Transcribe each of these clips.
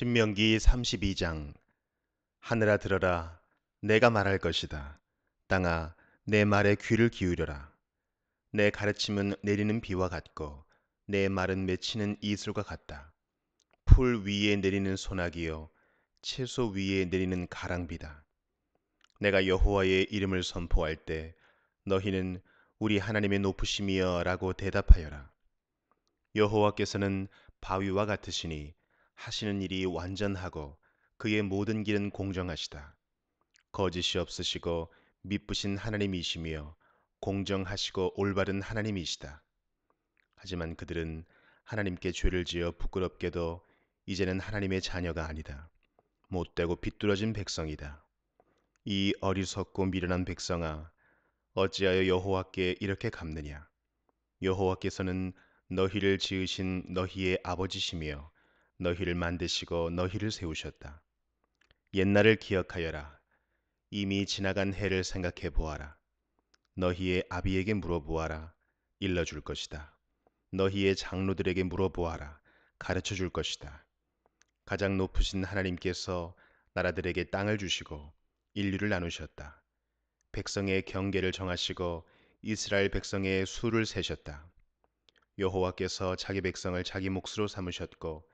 신명기 32장 하늘아 들어라 내가 말할 것이다 땅아 내 말에 귀를 기울여라 내 가르침은 내리는 비와 같고 내 말은 맺히는 이슬과 같다 풀 위에 내리는 소나기요 채소 위에 내리는 가랑비다 내가 여호와의 이름을 선포할 때 너희는 우리 하나님의 높으심이여라고 대답하여라 여호와께서는 바위와 같으시니 하시는 일이 완전하고 그의 모든 길은 공정하시다. 거짓이 없으시고 미쁘신 하나님이시며 공정하시고 올바른 하나님이시다. 하지만 그들은 하나님께 죄를 지어 부끄럽게도 이제는 하나님의 자녀가 아니다. 못되고 비뚤어진 백성이다. 이 어리석고 미련한 백성아 어찌하여 여호와께 이렇게 갚느냐 여호와께서는 너희를 지으신 너희의 아버지시며 너희를 만드시고 너희를 세우셨다. 옛날을 기억하여라. 이미 지나간 해를 생각해 보아라. 너희의 아비에게 물어보아라. 일러줄 것이다. 너희의 장로들에게 물어보아라. 가르쳐 줄 것이다. 가장 높으신 하나님께서 나라들에게 땅을 주시고 인류를 나누셨다. 백성의 경계를 정하시고 이스라엘 백성의 수를 세셨다. 여호와께서 자기 백성을 자기 몫으로 삼으셨고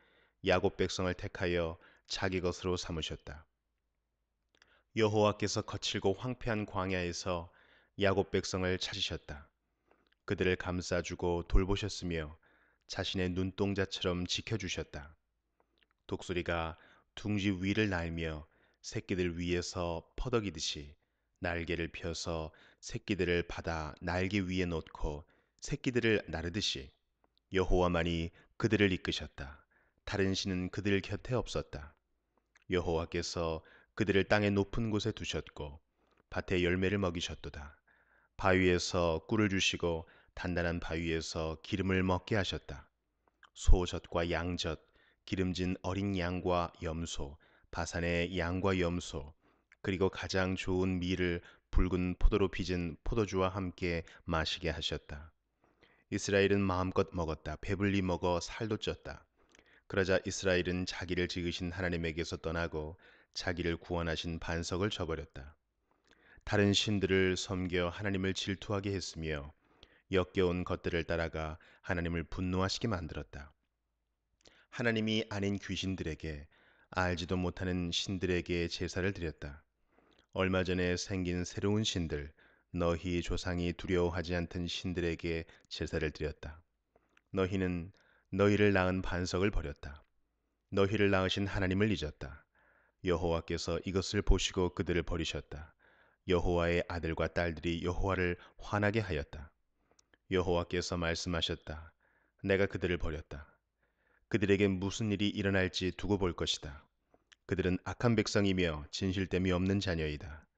야곱 백성을 택하여 자기 것으로 삼으셨다. 여호와께서 거칠고 황폐한 광야에서 야곱 백성을 찾으셨다. 그들을 감싸주고 돌보셨으며 자신의 눈동자처럼 지켜주셨다. 독수리가 둥지 위를 날며 새끼들 위에서 퍼덕이듯이 날개를 펴서 새끼들을 받아 날개 위에 놓고 새끼들을 나르듯이 여호와만이 그들을 이끄셨다. 다른 신은 그들 곁에 없었다. 여호와께서 그들을 땅의 높은 곳에 두셨고 밭에 열매를 먹이셨도다. 바위에서 꿀을 주시고 단단한 바위에서 기름을 먹게 하셨다. 소젖과 양젖, 기름진 어린 양과 염소, 바산의 양과 염소, 그리고 가장 좋은 밀을 붉은 포도로 빚은 포도주와 함께 마시게 하셨다. 이스라엘은 마음껏 먹었다. 배불리 먹어 살도 쪘다. 그러자 이스라엘은 자기를 지으신 하나님에게서 떠나고 자기를 구원하신 반석을 저버렸다. 다른 신들을 섬겨 하나님을 질투하게 했으며 역겨운 것들을 따라가 하나님을 분노하시게 만들었다. 하나님이 아닌 귀신들에게 알지도 못하는 신들에게 제사를 드렸다. 얼마 전에 생긴 새로운 신들, 너희 조상이 두려워하지 않던 신들에게 제사를 드렸다. 너희는 너희를 낳은 반석을 버렸다. 너희를 낳으신 하나님을 잊었다. 여호와께서 이것을 보시고 그들을 버리셨다. 여호와의 아들과 딸들이 여호와를 화나게 하였다. 여호와께서 말씀하셨다. 내가 그들을 버렸다. 그들에게 무슨 일이 일어날지 두고 볼 것이다. 그들은 악한 백성이며 진실됨이 없는 자녀이다.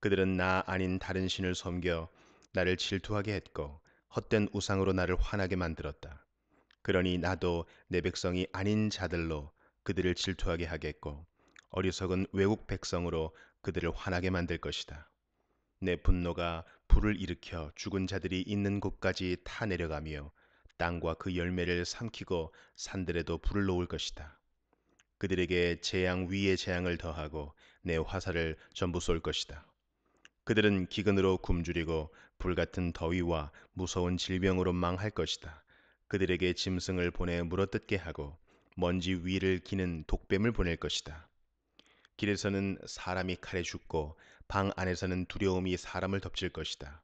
그들은 나 아닌 다른 신을 섬겨 나를 질투하게 했고 헛된 우상으로 나를 화나게 만들었다. 그러니 나도 내 백성이 아닌 자들로 그들을 질투하게 하겠고 어리석은 외국 백성으로 그들을 화나게 만들 것이다. 내 분노가 불을 일으켜 죽은 자들이 있는 곳까지 타 내려가며 땅과 그 열매를 삼키고 산들에도 불을 놓을 것이다. 그들에게 재앙 위에 재앙을 더하고 내 화살을 전부 쏠 것이다. 그들은 기근으로 굶주리고 불같은 더위와 무서운 질병으로 망할 것이다. 그들에게 짐승을 보내 물어뜯게 하고 먼지 위를 기는 독뱀을 보낼 것이다. 길에서는 사람이 칼에 죽고 방 안에서는 두려움이 사람을 덮칠 것이다.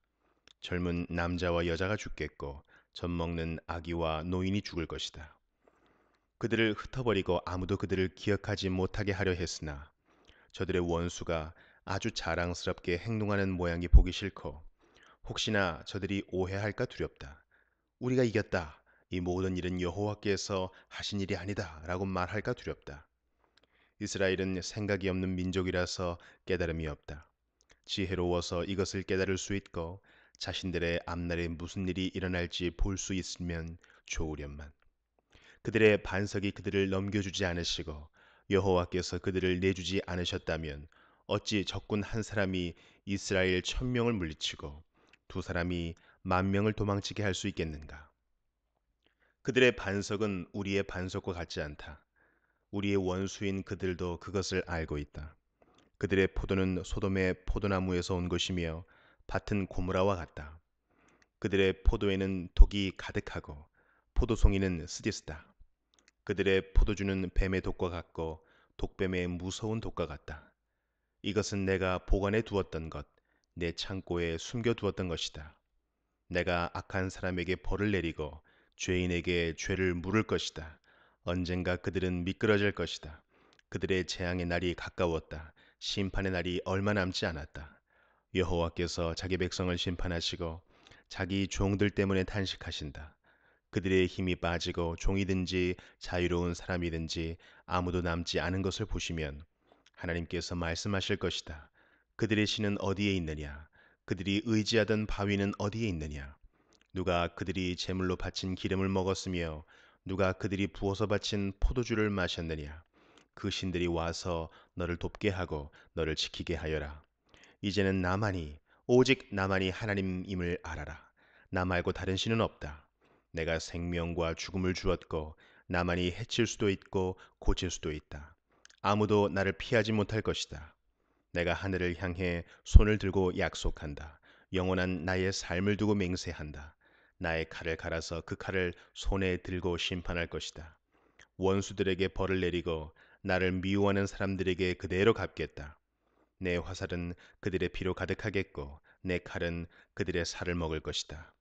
젊은 남자와 여자가 죽겠고 젖먹는 아기와 노인이 죽을 것이다. 그들을 흩어버리고 아무도 그들을 기억하지 못하게 하려 했으나 저들의 원수가 아주 자랑스럽게 행동하는 모양이 보기 싫고 혹시나 저들이 오해할까 두렵다. 우리가 이겼다. 이 모든 일은 여호와께서 하신 일이 아니다라고 말할까 두렵다. 이스라엘은 생각이 없는 민족이라서 깨달음이 없다. 지혜로워서 이것을 깨달을 수 있고 자신들의 앞날에 무슨 일이 일어날지 볼 수 있으면 좋으련만. 그들의 반석이 그들을 넘겨주지 않으시고 여호와께서 그들을 내주지 않으셨다면 어찌 적군 한 사람이 이스라엘 천명을 물리치고 두 사람이 만 명을 도망치게 할 수 있겠는가? 그들의 반석은 우리의 반석과 같지 않다. 우리의 원수인 그들도 그것을 알고 있다. 그들의 포도는 소돔의 포도나무에서 온 것이며 밭은 고무라와 같다. 그들의 포도에는 독이 가득하고 포도송이는 쓰디스다. 그들의 포도주는 뱀의 독과 같고 독뱀의 무서운 독과 같다. 이것은 내가 보관해 두었던 것, 내 창고에 숨겨 두었던 것이다. 내가 악한 사람에게 벌을 내리고 죄인에게 죄를 물을 것이다. 언젠가 그들은 미끄러질 것이다. 그들의 재앙의 날이 가까웠다. 심판의 날이 얼마 남지 않았다. 여호와께서 자기 백성을 심판하시고 자기 종들 때문에 탄식하신다. 그들의 힘이 빠지고 종이든지 자유로운 사람이든지 아무도 남지 않은 것을 보시면 하나님께서 말씀하실 것이다. 그들의 신은 어디에 있느냐? 그들이 의지하던 바위는 어디에 있느냐? 누가 그들이 제물로 바친 기름을 먹었으며 누가 그들이 부어서 바친 포도주를 마셨느냐 그 신들이 와서 너를 돕게 하고 너를 지키게 하여라 이제는 나만이 오직 나만이 하나님임을 알아라 나 말고 다른 신은 없다 내가 생명과 죽음을 주었고 나만이 해칠 수도 있고 고칠 수도 있다 아무도 나를 피하지 못할 것이다 내가 하늘을 향해 손을 들고 약속한다 영원한 나의 삶을 두고 맹세한다. 나의 칼을 갈아서 그 칼을 손에 들고 심판할 것이다. 원수들에게 벌을 내리고 나를 미워하는 사람들에게 그대로 갚겠다. 내 화살은 그들의 피로 가득하겠고 내 칼은 그들의 살을 먹을 것이다.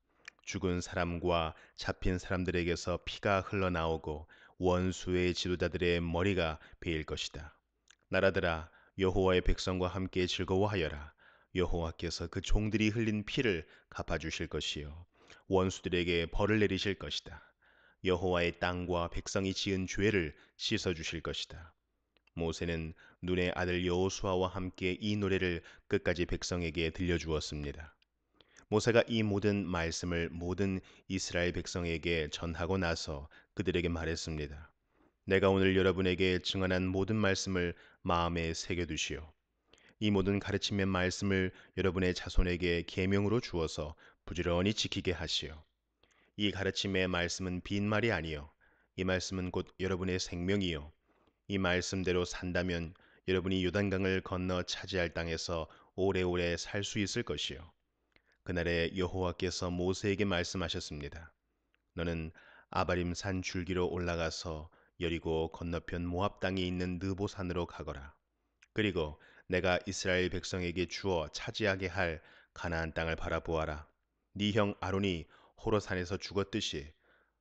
죽은 사람과 잡힌 사람들에게서 피가 흘러나오고 원수의 지도자들의 머리가 베일 것이다. 나라들아 여호와의 백성과 함께 즐거워하여라. 여호와께서 그 종들이 흘린 피를 갚아주실 것이요 원수들에게 벌을 내리실 것이다. 여호와의 땅과 백성이 지은 죄를 씻어 주실 것이다. 모세는 눈의 아들 여호수아와 함께 이 노래를 끝까지 백성에게 들려주었습니다. 모세가 이 모든 말씀을 모든 이스라엘 백성에게 전하고 나서 그들에게 말했습니다. 내가 오늘 여러분에게 증언한 모든 말씀을 마음에 새겨두시오. 이 모든 가르침의 말씀을 여러분의 자손에게 계명으로 주어서 부지런히 지키게 하시오이 가르침의 말씀은 빈말이 아니요. 이 말씀은 곧 여러분의 생명이요. 이 말씀대로 산다면 여러분이 요단강을 건너 차지할 땅에서 오래오래 살 수 있을 것이요. 그날에 여호와께서 모세에게 말씀하셨습니다. 너는 아바림 산 줄기로 올라가서 여리고 건너편 모압 땅이 있는 느보산으로 가거라. 그리고 내가 이스라엘 백성에게 주어 차지하게 할 가나안 땅을 바라보아라. 네형 아론이 호로산에서 죽었듯이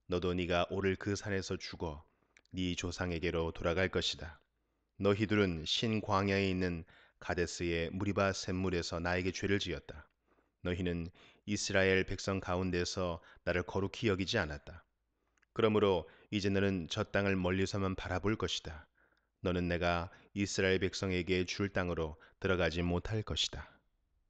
너도 네가 오를 그 산에서 죽어 네 조상에게로 돌아갈 것이다. 너희들은 신광야에 있는 가데스의 무리바 샘물에서 나에게 죄를 지었다. 너희는 이스라엘 백성 가운데서 나를 거룩히 여기지 않았다. 그러므로 이제 너는 저 땅을 멀리서만 바라볼 것이다. 너는 내가 이스라엘 백성에게 줄 땅으로 들어가지 못할 것이다.